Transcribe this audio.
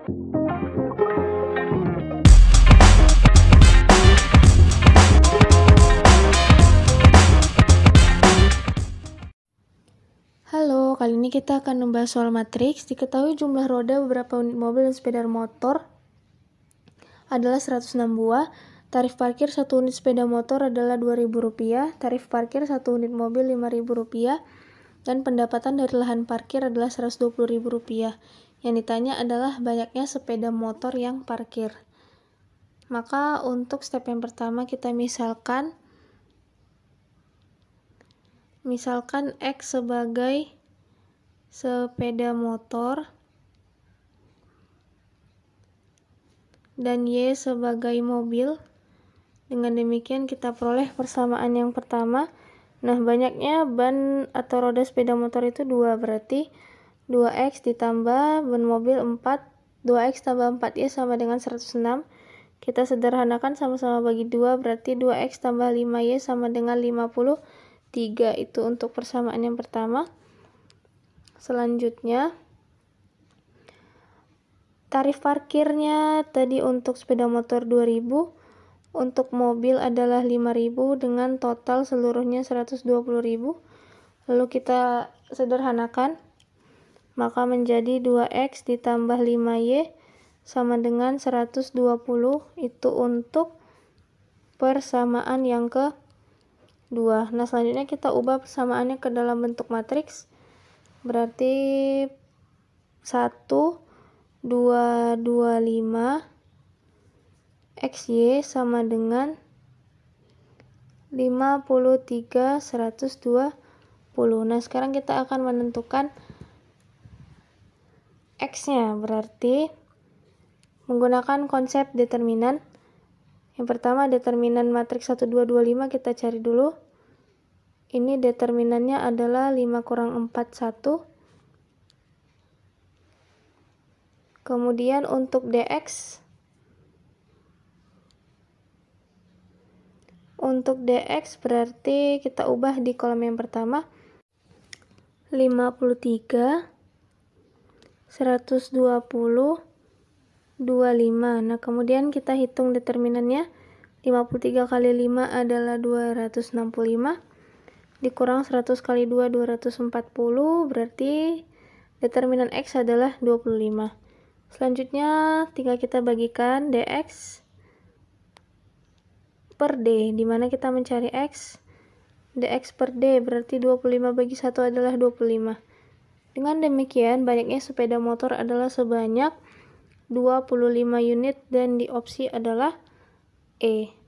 Halo, kali ini kita akan membahas soal matriks. Diketahui jumlah roda beberapa unit mobil dan sepeda motor adalah 106 buah. Tarif parkir satu unit sepeda motor adalah Rp2.000, tarif parkir satu unit mobil Rp5.000, dan pendapatan dari lahan parkir adalah Rp120.000. Yang ditanya adalah banyaknya sepeda motor yang parkir. Maka untuk step yang pertama kita misalkan misalkan X sebagai sepeda motor dan Y sebagai mobil. Dengan demikian kita peroleh persamaan yang pertama. Nah, banyaknya ban atau roda sepeda motor itu dua berarti 2X ditambah ban mobil 4, 2X tambah 4Y ya, sama dengan 106. Kita sederhanakan sama-sama bagi 2, berarti 2X tambah 5Y ya, sama dengan 53. Itu untuk persamaan yang pertama. Selanjutnya, tarif parkirnya tadi untuk sepeda motor 2000 untuk mobil adalah 5000 dengan total seluruhnya 120000 lalu kita sederhanakan maka menjadi 2x ditambah 5y sama dengan 120 itu untuk persamaan yang ke 2. Nah, selanjutnya kita ubah persamaannya ke dalam bentuk matriks. Berarti 1 2 2 5 xy sama dengan 53 120. Nah, sekarang kita akan menentukan X-nya, berarti menggunakan konsep determinan. Yang pertama determinan matriks 1, 2, 2, 5 kita cari dulu. Ini determinannya adalah 5 kurang 4, 1. Kemudian untuk dx, untuk dx berarti kita ubah di kolom yang pertama 53 120 25 nah kemudian kita hitung determinannya 53 kali 5 adalah 265 dikurang 100 kali 2 240 berarti determinan X adalah 25 selanjutnya tinggal kita bagikan dx per d dimana kita mencari x dx per d berarti 25 bagi 1 adalah 25 dengan demikian, banyaknya sepeda motor adalah sebanyak 25 unit dan di opsi adalah E.